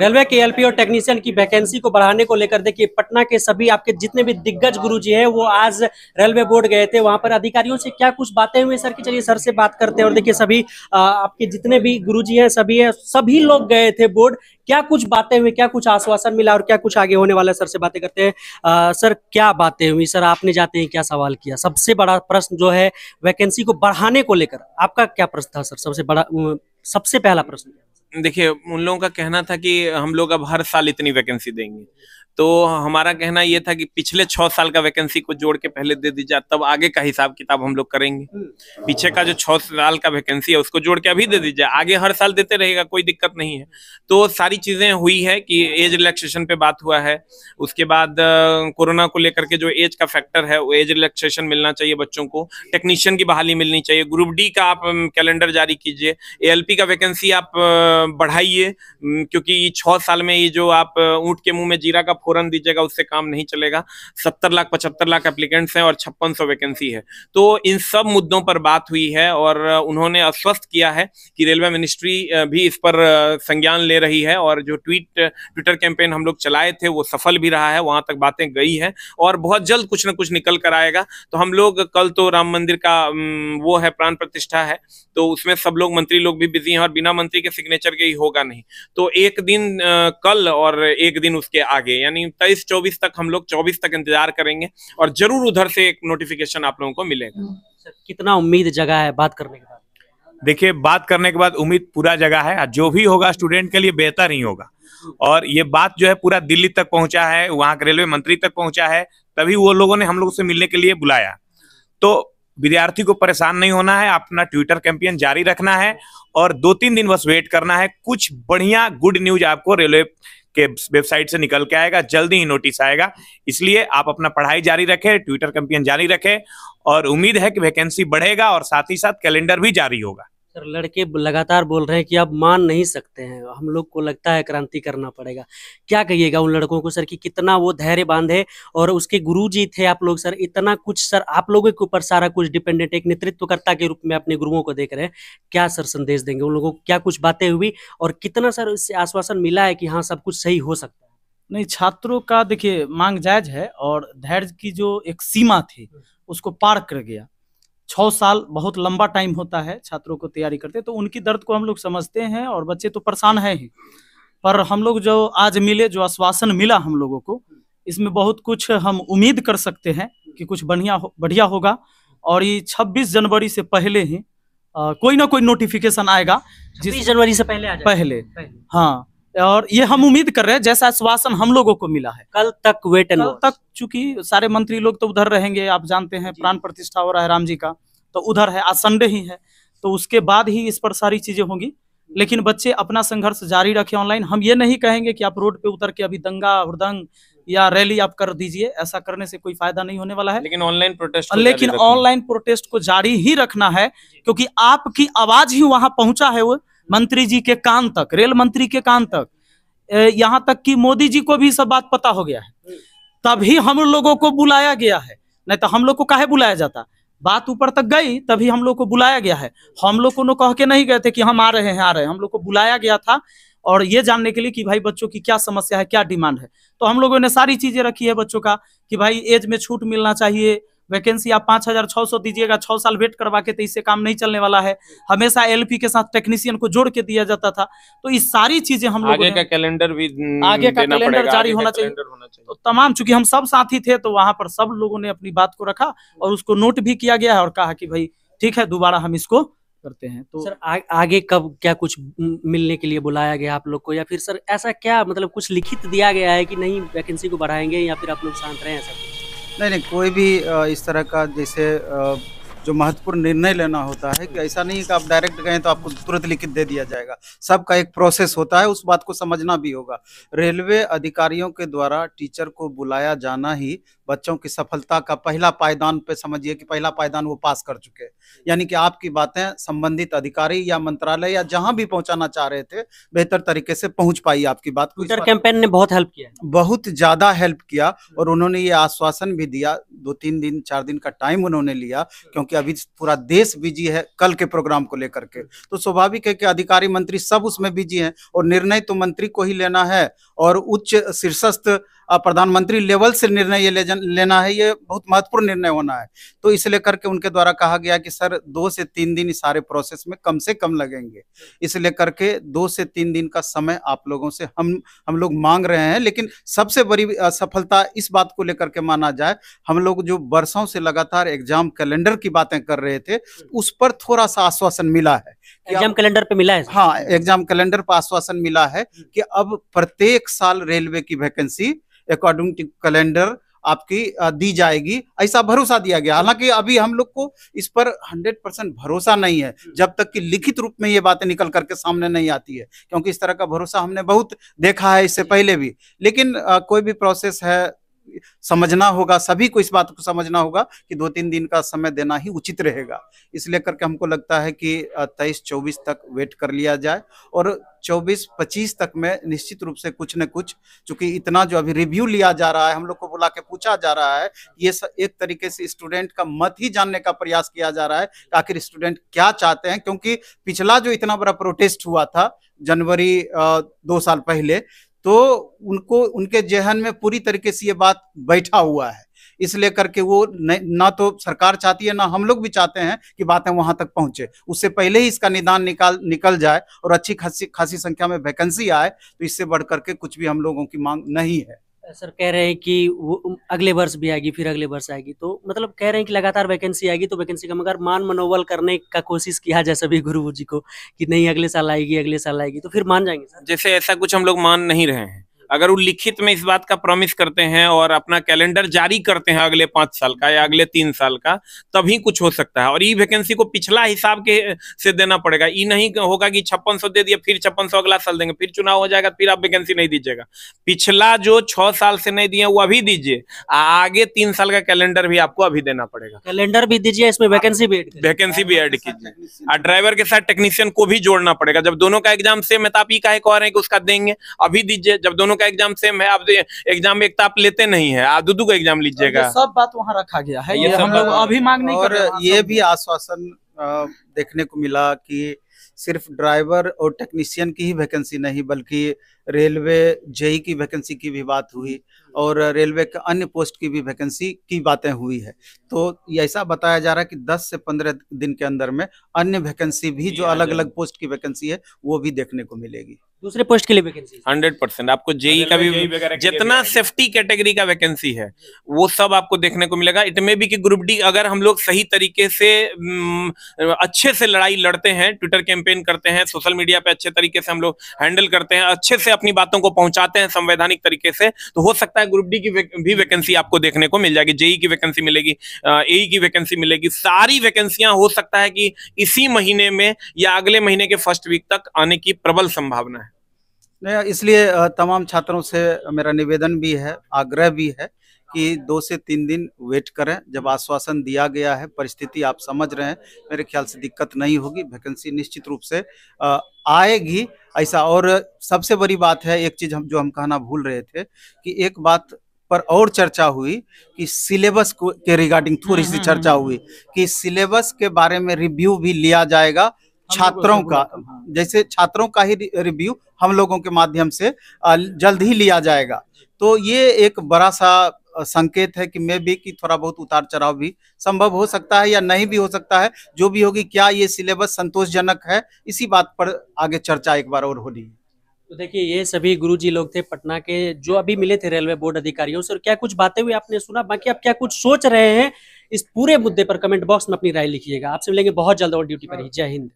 Railway के LP और technician की वैकेंसी को बढ़ाने को लेकर देखिए पटना के सभी आपके जितने भी दिग्गज गुरुजी हैं वो आज रेलवे बोर्ड गए थे वहां पर अधिकारियों से क्या कुछ बातें हुई सर की चलिए सर से बात करते हैं और देखिए सभी आपके जितने भी गुरु हैं सभी है सभी लोग गए थे बोर्ड क्या कुछ बातें हुई क्या कुछ आश्वासन मिला और क्या कुछ आगे होने वाला सर से बातें करते हैं सर क्या बातें हुई सर आपने जाते हैं क्या सवाल किया सबसे बड़ा प्रश्न जो है वैकेंसी को बढ़ाने को लेकर आपका क्या प्रश्न था सर सबसे बड़ा सबसे पहला प्रश्न देखिए उन लोगों का कहना था कि हम लोग अब हर साल इतनी वैकेंसी देंगे तो हमारा कहना यह था कि पिछले छह साल का वैकेंसी को जोड़ के पहले दे दीजिए तब आगे का हिसाब किताब हम लोग करेंगे पीछे का जो छह साल का वैकेंसी है उसको जोड़ के अभी दे दीजिए आगे हर साल देते रहेगा कोई दिक्कत नहीं है तो सारी चीजें हुई है कि एज रिलैक्सेशन पे बात हुआ है उसके बाद कोरोना को लेकर के जो एज का फैक्टर है वो एज रिलैक्सेशन मिलना चाहिए बच्चों को टेक्नीशियन की बहाली मिलनी चाहिए ग्रुप डी का आप कैलेंडर जारी कीजिए ए का वैकेंसी आप बढ़ाइए क्योंकि छह साल में ये जो आप ऊँट के मुंह में जीरा का फौरन दीजिएगा उससे काम नहीं चलेगा सत्तर लाख पचहत्तर लाख एप्लीकेंट्स हैं और छप्पन सौ वैकेंसी है तो इन सब मुद्दों पर बात हुई है और उन्होंने आश्वस्त किया है कि रेलवे मिनिस्ट्री भी इस पर संज्ञान ले रही है और जो ट्वीट ट्विटर कैंपेन हम लोग चलाए थे वो सफल भी रहा है वहां तक बातें गई हैं और बहुत जल्द कुछ ना कुछ निकल कर आएगा तो हम लोग कल तो राम मंदिर का वो है प्राण प्रतिष्ठा है तो उसमें सब लोग मंत्री लोग भी बिजी हैं और बिना मंत्री के सिग्नेचर के ही होगा नहीं तो एक दिन कल और एक दिन उसके आगे यानी यानी तेईस चौबीस तक हम लोग चौबीस तक इंतजार करेंगे और जरूर उधर से एक नोटिफिकेशन आप लोगों को मिलेगा कितना उम्मीद जगह है बात करने के बाद देखिए बात करने के बाद उम्मीद पूरा जगह है जो भी होगा स्टूडेंट के लिए बेहतर ही होगा और ये बात जो है पूरा दिल्ली तक पहुंचा है वहां के रेलवे मंत्री तक पहुंचा है तभी वो लोगों ने हम लोगों से मिलने के लिए बुलाया तो विद्यार्थी को परेशान नहीं होना है अपना ट्विटर कैंपेन जारी रखना है और दो तीन दिन बस वेट करना है कुछ बढ़िया गुड न्यूज आपको रेलवे के वेबसाइट से निकल के आएगा जल्दी ही नोटिस आएगा इसलिए आप अपना पढ़ाई जारी रखें ट्विटर कंपेन जारी रखें और उम्मीद है कि वैकेंसी बढ़ेगा और साथ ही साथ कैलेंडर भी जारी होगा कर लड़के लगातार बोल रहे हैं कि आप मान नहीं सकते हैं हम लोग को लगता है क्रांति करना पड़ेगा क्या कहिएगा उन लड़कों को सर कि कितना वो धैर्य बांधे और उसके गुरु जी थे आप लोग सर इतना कुछ सर आप लोगों के ऊपर सारा कुछ डिपेंडेंट एक नेतृत्वकर्ता के रूप में अपने गुरुओं को देख रहे हैं क्या सर संदेश देंगे उन लोगों को क्या कुछ बातें हुई और कितना सर इससे आश्वासन मिला है कि हाँ सब कुछ सही हो सकता है नहीं छात्रों का देखिए मांग जायज है और धैर्य की जो एक सीमा थी हम्म। उसको पार कर गया छः साल बहुत लंबा टाइम होता है छात्रों को तैयारी करते तो उनकी दर्द को हम लोग समझते हैं और बच्चे तो परेशान है ही पर हम लोग जो आज मिले जो आश्वासन मिला हम लोगों को इसमें बहुत कुछ हम उम्मीद कर सकते हैं कि कुछ बढ़िया हो, बढ़िया होगा और ये 26 जनवरी से पहले ही आ, कोई ना कोई नोटिफिकेशन आएगा जिस जनवरी से पहले आ पहले, पहले हाँ और ये हम उम्मीद कर रहे हैं जैसा आश्वासन हम लोगों को मिला है कल तक वेट एंड तक चूंकि सारे मंत्री लोग तो उधर रहेंगे आप जानते हैं प्राण प्रतिष्ठा हो रहा है राम जी का तो उधर है आज संडे ही है तो उसके बाद ही इस पर सारी चीजें होंगी लेकिन बच्चे अपना संघर्ष जारी रखे ऑनलाइन हम ये नहीं कहेंगे कि आप रोड पे उतर के अभी दंगा हृदंग या रैली आप कर दीजिए ऐसा करने से कोई फायदा नहीं होने वाला है लेकिन ऑनलाइन प्रोटेस्ट लेकिन ऑनलाइन प्रोटेस्ट को जारी ही रखना है क्योंकि आपकी आवाज ही वहां पहुंचा है वो मंत्री जी के कान तक रेल मंत्री के कान तक यहाँ तक कि मोदी जी को भी सब बात पता हो गया है तभी हम लोगों को बुलाया गया है नहीं तो हम लोग को काहे बुलाया जाता बात ऊपर तक गई तभी हम लोग को बुलाया गया है हम लोग को कह के नहीं गए थे कि हम आ रहे हैं आ रहे हैं हम लोग को बुलाया गया था और ये जानने के लिए कि भाई बच्चों की क्या समस्या है क्या डिमांड है तो हम लोगों ने सारी चीजें रखी है बच्चों का कि भाई एज में छूट मिलना चाहिए वैकेंसी आप पाँच हजार छः सौ दीजिएगा छः साल वेट करवा के तो इससे काम नहीं चलने वाला है हमेशा एलपी के साथ टेक्नीशियन को जोड़ के दिया जाता था तो इस सारी चीजें हम लोग का कैलेंडर भी आगे का कैलेंडर जारी होना चाहिए तो तमाम चूंकि हम सब साथी थे तो वहाँ पर सब लोगों ने अपनी बात को रखा और उसको नोट भी किया गया और कहा कि भाई ठीक है दोबारा हम इसको करते हैं तो सर आ, आगे कब क्या कुछ मिलने के लिए बुलाया गया आप लोग को या फिर सर ऐसा क्या मतलब कुछ लिखित दिया गया है कि नहीं वैकेंसी को बढ़ाएंगे या फिर आप लोग शांत रहे हैं सर नहीं नहीं कोई भी इस तरह का जैसे जो महत्वपूर्ण निर्णय लेना होता है कि ऐसा नहीं कि आप डायरेक्ट गए तो आपको तुरंत लिखित दे दिया जाएगा सबका एक प्रोसेस होता है उस बात को समझना भी होगा रेलवे अधिकारियों के द्वारा टीचर को बुलाया जाना ही बच्चों की सफलता का पहला पायदान पे समझिए कि पहला पायदान वो पास कर चुके यानी कि आपकी बातें संबंधित अधिकारी या मंत्रालय या जहां भी पहुंचाना चाह रहे थे बेहतर तरीके से पहुंच पाई आपकी बात ट्विटर कैंपेन ने बहुत हेल्प किया बहुत ज्यादा हेल्प किया और उन्होंने ये आश्वासन भी दिया दो तीन दिन चार दिन का टाइम उन्होंने लिया क्योंकि अभी पूरा देश बिजी है कल के प्रोग्राम को लेकर के तो स्वाभाविक है कि अधिकारी मंत्री सब उसमें बिजी हैं और निर्णय तो मंत्री को ही लेना है और उच्च शीर्षस्थ प्रधानमंत्री लेवल से निर्णय ये ले लेना है ये बहुत महत्वपूर्ण निर्णय होना है तो इसे लेकर के उनके द्वारा कहा गया कि सर दो से तीन दिन इस सारे प्रोसेस में कम से कम लगेंगे इस लेकर के दो से तीन दिन का समय आप लोगों से हम हम लोग मांग रहे हैं लेकिन सबसे बड़ी सफलता इस बात को लेकर के माना जाए हम लोग जो वर्षों से लगातार एग्जाम कैलेंडर की बातें कर रहे थे उस पर थोड़ा सा आश्वासन मिला है एग्जाम कैलेंडर पे मिला है हाँ एग्जाम कैलेंडर पर आश्वासन मिला है कि अब प्रत्येक साल रेलवे की वैकेंसी अकॉर्डिंग टू कैलेंडर आपकी दी जाएगी ऐसा भरोसा दिया गया हालांकि अभी हम लोग को इस पर 100 परसेंट भरोसा नहीं है जब तक कि लिखित रूप में ये बातें निकल करके सामने नहीं आती है क्योंकि इस तरह का भरोसा हमने बहुत देखा है इससे पहले भी लेकिन कोई भी प्रोसेस है समझना होगा सभी को इस बात को समझना होगा कि दो तीन दिन का समय देना ही उचित रहेगा इसलिए करके हमको लगता है कि तेईस चौबीस तक वेट कर लिया जाए और चौबीस पच्चीस तक में निश्चित रूप से कुछ न कुछ चूंकि इतना जो अभी रिव्यू लिया जा रहा है हम लोग को बुला के पूछा जा रहा है ये एक तरीके से स्टूडेंट का मत ही जानने का प्रयास किया जा रहा है आखिर स्टूडेंट क्या चाहते हैं क्योंकि पिछला जो इतना बड़ा प्रोटेस्ट हुआ था जनवरी दो साल पहले तो उनको उनके जहन में पूरी तरीके से ये बात बैठा हुआ है इसलिए करके वो न, ना तो सरकार चाहती है ना हम लोग भी चाहते हैं कि बातें वहां तक पहुंचे उससे पहले ही इसका निदान निकाल निकल जाए और अच्छी खासी खासी संख्या में वैकेंसी आए तो इससे बढ़ करके कुछ भी हम लोगों की मांग नहीं है सर कह रहे हैं कि वो अगले वर्ष भी आएगी फिर अगले वर्ष आएगी तो मतलब कह रहे हैं कि लगातार वैकेंसी आएगी तो वैकेंसी का मगर मान मनोबल करने का कोशिश किया जाए सभी गुरु जी को कि नहीं अगले साल आएगी अगले साल आएगी तो फिर मान जाएंगे सर जैसे ऐसा कुछ हम लोग मान नहीं रहे हैं अगर वो लिखित में इस बात का प्रॉमिस करते हैं और अपना कैलेंडर जारी करते हैं अगले पांच साल का या अगले तीन साल का तभी कुछ हो सकता है और ई वैकेंसी को पिछला हिसाब के से देना पड़ेगा ई नहीं होगा कि छप्पन दे दिया फिर छप्पन अगला साल देंगे फिर चुनाव हो जाएगा फिर आप वैकेंसी नहीं दीजिएगा पिछला जो छह साल से नहीं दिए वो अभी दीजिए आगे तीन साल का कैलेंडर भी आपको अभी देना पड़ेगा कैलेंडर भी दीजिए इसमें वैकेंसी भी वैकेंसी भी एड कीजिए और ड्राइवर के साथ टेक्नीशियन को भी जोड़ना पड़ेगा जब दोनों का एग्जाम सेम है तो आप ये कहे कह रहे हैं कि उसका देंगे अभी दीजिए जब दोनों दोनों का एग्जाम सेम है आप एग्जाम तो एक तो आप लेते नहीं है आप दूधू का एग्जाम लीजिएगा सब बात वहाँ रखा गया है ये हम अभी मांग नहीं कर ये भी आश्वासन देखने को मिला कि सिर्फ ड्राइवर और टेक्नीशियन की ही वैकेंसी नहीं बल्कि रेलवे जेई की वैकेंसी की भी बात हुई और रेलवे के अन्य पोस्ट की भी वैकेंसी की बातें हुई है तो ऐसा बताया जा रहा है कि 10 से 15 दिन के अंदर में अन्य वैकेंसी भी जो अलग अलग पोस्ट की वैकेंसी है वो भी देखने को मिलेगी दूसरे पोस्ट के लिए वैकेंसी हंड्रेड परसेंट आपको जेई का भी जितना सेफ्टी कैटेगरी का वैकेंसी है वो सब आपको देखने को मिलेगा इट मे भी कि ग्रुप डी अगर हम लोग सही तरीके से हम्म, अच्छे से लड़ाई लड़ते हैं ट्विटर कैंपेन करते हैं सोशल मीडिया पे अच्छे तरीके से हम लोग हैंडल करते हैं अच्छे से अपनी बातों को पहुंचाते हैं संवैधानिक तरीके से तो हो सकता है ग्रुप डी की भी वैकेंसी आपको देखने को मिल जाएगी जेई e की वैकेंसी मिलेगी ए e की वैकेंसी मिलेगी सारी वैकेंसियां हो सकता है कि इसी महीने में या अगले महीने के फर्स्ट वीक तक आने की प्रबल संभावना है इसलिए तमाम छात्रों से मेरा निवेदन भी है आग्रह भी है कि दो से तीन दिन वेट करें जब आश्वासन दिया गया है परिस्थिति आप समझ रहे हैं मेरे ख्याल से दिक्कत नहीं होगी वैकेंसी निश्चित रूप से आएगी ऐसा और सबसे बड़ी बात है एक चीज हम जो हम कहना भूल रहे थे कि एक बात पर और चर्चा हुई कि सिलेबस के रिगार्डिंग हम्म, थोड़ी सी हम्म, चर्चा हम्म। हुई कि सिलेबस के बारे में रिव्यू भी लिया जाएगा छात्रों का हाँ। जैसे छात्रों का ही रिव्यू हम लोगों के माध्यम से जल्द ही लिया जाएगा तो ये एक बड़ा सा संकेत है कि मैं भी कि थोड़ा बहुत उतार चढ़ाव भी संभव हो सकता है या नहीं भी हो सकता है जो भी होगी क्या ये सिलेबस संतोषजनक है इसी बात पर आगे चर्चा एक बार और होनी है तो देखिए ये सभी गुरु जी लोग थे पटना के जो अभी मिले थे रेलवे बोर्ड अधिकारियों से और क्या कुछ बातें हुई आपने सुना बाकी आप क्या कुछ सोच रहे हैं इस पूरे मुद्दे पर कमेंट बॉक्स में अपनी राय लिखिएगा आपसे मिलेंगे बहुत जल्द और ड्यूटी पर ही जय हिंद